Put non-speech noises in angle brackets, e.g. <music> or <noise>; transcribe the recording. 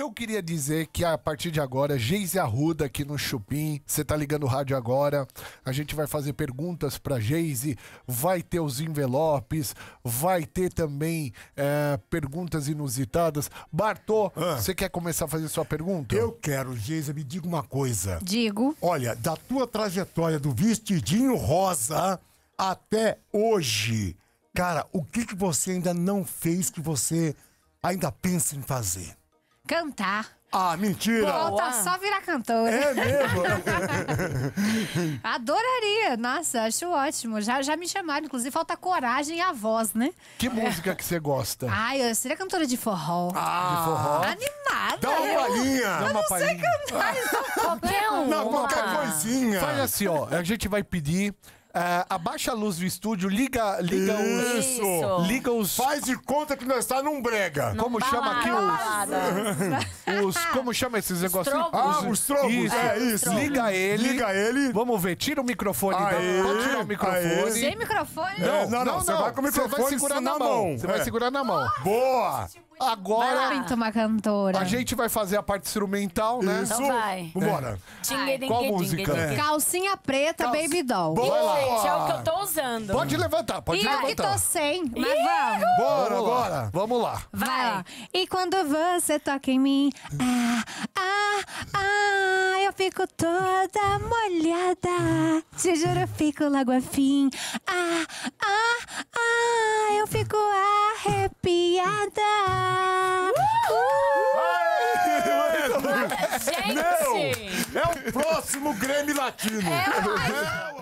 Eu queria dizer que a partir de agora, Geise Arruda aqui no Chupim, você tá ligando o rádio agora, a gente vai fazer perguntas pra Geise, vai ter os envelopes, vai ter também é, perguntas inusitadas. Bartô, ah. você quer começar a fazer sua pergunta? Eu quero, Geise, me diga uma coisa. Digo. Olha, da tua trajetória do vestidinho rosa até hoje, cara, o que, que você ainda não fez que você ainda pensa em fazer? cantar. Ah, mentira! Falta só virar cantor É mesmo? <laughs> Adoraria. Nossa, acho ótimo. Já, já me chamaram, inclusive, falta coragem e a voz, né? Que música que você gosta? Ai, eu seria cantora de forró. Ah, de forró. Animada. Dá uma eu, linha. Eu, eu não sei cantar, então <laughs> qualquer um. Não, qualquer coisinha. Faz assim, ó. A gente vai pedir Uh, abaixa a luz do estúdio, liga, liga os. Isso. Liga os. Faz de conta que nós está num brega. Não como chama aqui os, <laughs> os. Como chama esses negócios? Ah, os trombos. Isso. É, isso. Liga ele. Liga ele. Vamos ver, tira o microfone. Aê, tirar o microfone. Aê. Sem microfone? Não, não, não. não, não. Você vai com o microfone vai segurar na mão. Você vai é. segurar na mão. Boa! Agora. uma cantora. A gente vai fazer a parte instrumental, né? Isso. Então vai. Vambora. É. Qual música? É. Calcinha preta, Calc... Baby Doll. Boa. Gente, é o que eu tô usando. Pode levantar, pode Ih, levantar. Eu que tô sem, mas Ih, vamos. Bora, vamos bora. Vamos lá. Vai. E quando você toca em mim, ah, ah, ah, eu fico toda molhada. Te juro, eu fico logo afim. Ah, ah, ah, eu fico arrepiada. Uh! Gente! Não! É o próximo Grêmio Latino! É,